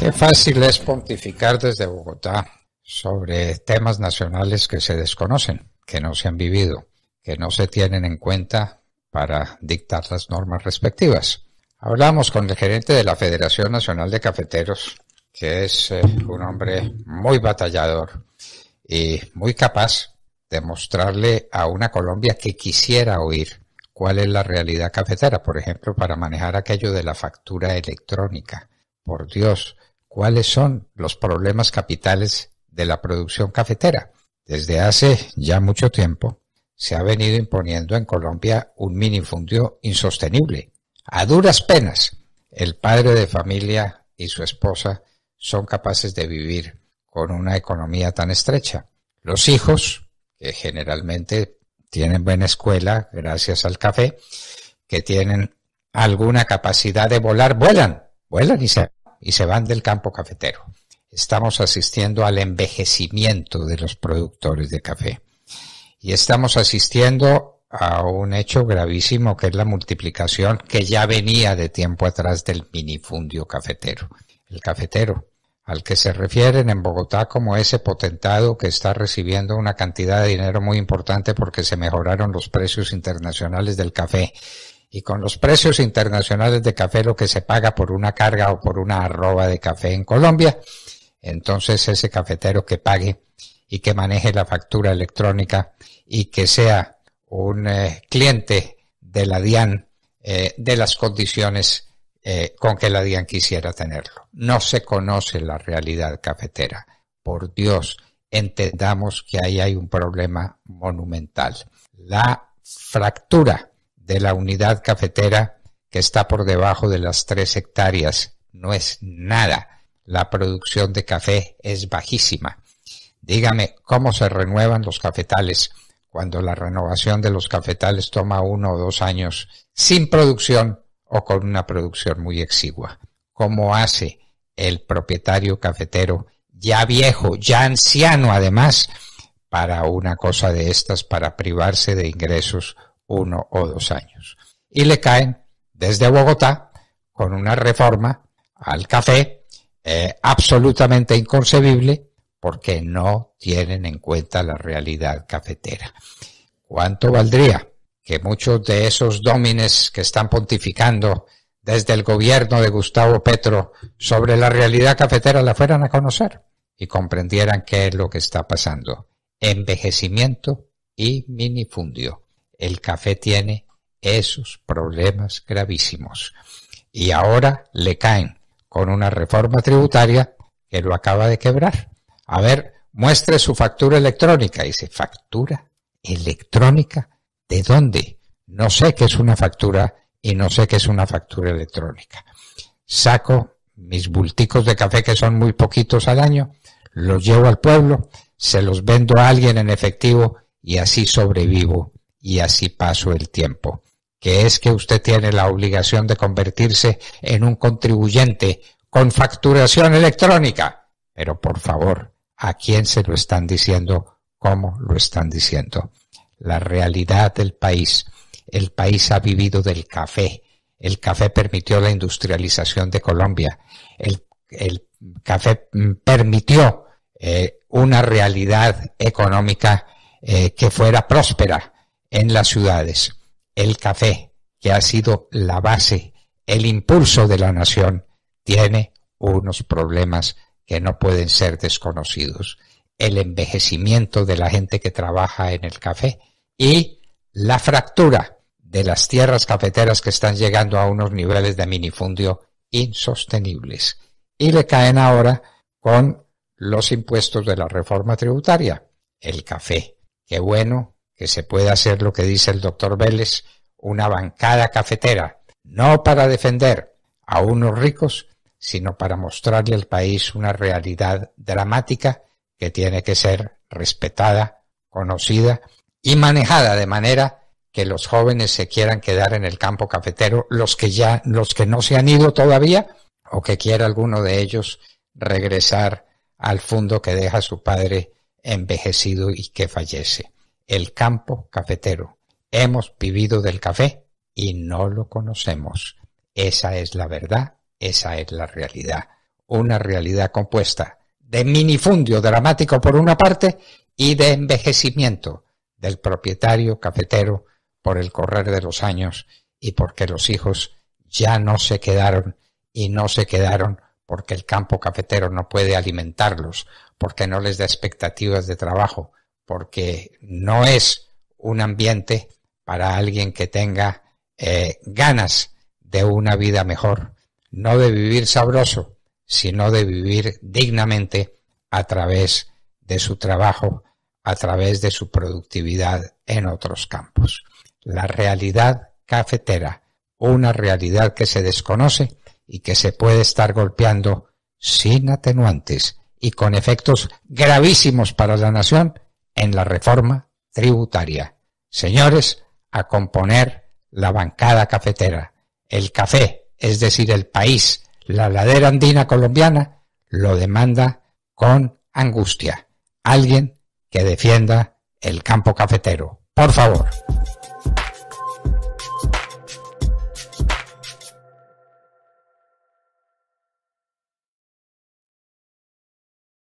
Qué fácil es pontificar desde Bogotá sobre temas nacionales que se desconocen, que no se han vivido, que no se tienen en cuenta para dictar las normas respectivas. Hablamos con el gerente de la Federación Nacional de Cafeteros, que es eh, un hombre muy batallador y muy capaz de mostrarle a una Colombia que quisiera oír cuál es la realidad cafetera, por ejemplo, para manejar aquello de la factura electrónica. Por Dios, cuáles son los problemas capitales de la producción cafetera. Desde hace ya mucho tiempo se ha venido imponiendo en Colombia un minifundio insostenible. A duras penas, el padre de familia y su esposa son capaces de vivir con una economía tan estrecha. Los hijos, que generalmente tienen buena escuela gracias al café, que tienen alguna capacidad de volar, vuelan, vuelan y se y se van del campo cafetero. Estamos asistiendo al envejecimiento de los productores de café y estamos asistiendo a un hecho gravísimo que es la multiplicación que ya venía de tiempo atrás del minifundio cafetero. El cafetero, al que se refieren en Bogotá como ese potentado que está recibiendo una cantidad de dinero muy importante porque se mejoraron los precios internacionales del café y con los precios internacionales de café, lo que se paga por una carga o por una arroba de café en Colombia, entonces ese cafetero que pague y que maneje la factura electrónica y que sea un eh, cliente de la DIAN eh, de las condiciones eh, con que la DIAN quisiera tenerlo. No se conoce la realidad cafetera. Por Dios, entendamos que ahí hay un problema monumental. La fractura de la unidad cafetera que está por debajo de las tres hectáreas. No es nada. La producción de café es bajísima. Dígame cómo se renuevan los cafetales cuando la renovación de los cafetales toma uno o dos años sin producción o con una producción muy exigua. ¿Cómo hace el propietario cafetero, ya viejo, ya anciano además, para una cosa de estas, para privarse de ingresos uno o dos años. Y le caen desde Bogotá con una reforma al café eh, absolutamente inconcebible porque no tienen en cuenta la realidad cafetera. ¿Cuánto valdría que muchos de esos domines que están pontificando desde el gobierno de Gustavo Petro sobre la realidad cafetera la fueran a conocer y comprendieran qué es lo que está pasando? Envejecimiento y minifundio el café tiene esos problemas gravísimos. Y ahora le caen con una reforma tributaria que lo acaba de quebrar. A ver, muestre su factura electrónica. Dice, ¿factura electrónica? ¿De dónde? No sé qué es una factura y no sé qué es una factura electrónica. Saco mis bulticos de café, que son muy poquitos al año, los llevo al pueblo, se los vendo a alguien en efectivo y así sobrevivo y así pasó el tiempo, que es que usted tiene la obligación de convertirse en un contribuyente con facturación electrónica. Pero por favor, ¿a quién se lo están diciendo? ¿Cómo lo están diciendo? La realidad del país. El país ha vivido del café. El café permitió la industrialización de Colombia. El, café mm, permitió eh, una realidad económica eh, que fuera próspera en las ciudades. El café, que ha sido la base, el impulso de la nación, tiene unos problemas que no pueden ser desconocidos. El envejecimiento de la gente que trabaja en el café y la fractura de las tierras cafeteras que están llegando a unos niveles de minifundio insostenibles. Y le caen ahora con los impuestos de la reforma tributaria. El café. Qué bueno que se pueda hacer lo que dice el doctor Vélez, una bancada cafetera, no para defender a unos ricos, sino para mostrarle al país una realidad dramática que tiene que ser respetada, conocida y manejada de manera que los jóvenes se quieran quedar en el campo cafetero, los que ya, los que no se han ido todavía, o que quiera alguno de ellos regresar al fondo que deja su padre envejecido y que fallece el campo cafetero. Hemos vivido del café y no lo conocemos. Esa es la verdad, esa es la realidad. Una realidad compuesta de minifundio dramático por una parte y de envejecimiento del propietario cafetero por el correr de los años y porque los hijos ya no se quedaron y no se quedaron porque el campo cafetero no puede alimentarlos, porque no les da expectativas de trabajo, porque no es un ambiente para alguien que tenga eh, ganas de una vida mejor, no de vivir sabroso, sino de vivir dignamente a través de su trabajo, a través de su productividad en otros campos. La realidad cafetera, una realidad que se desconoce y que se puede estar golpeando sin atenuantes y con efectos gravísimos para la nación en la reforma tributaria. Señores, a componer la bancada cafetera. El café, es decir, el país, la ladera andina colombiana, lo demanda con angustia. Alguien que defienda el campo cafetero. Por favor.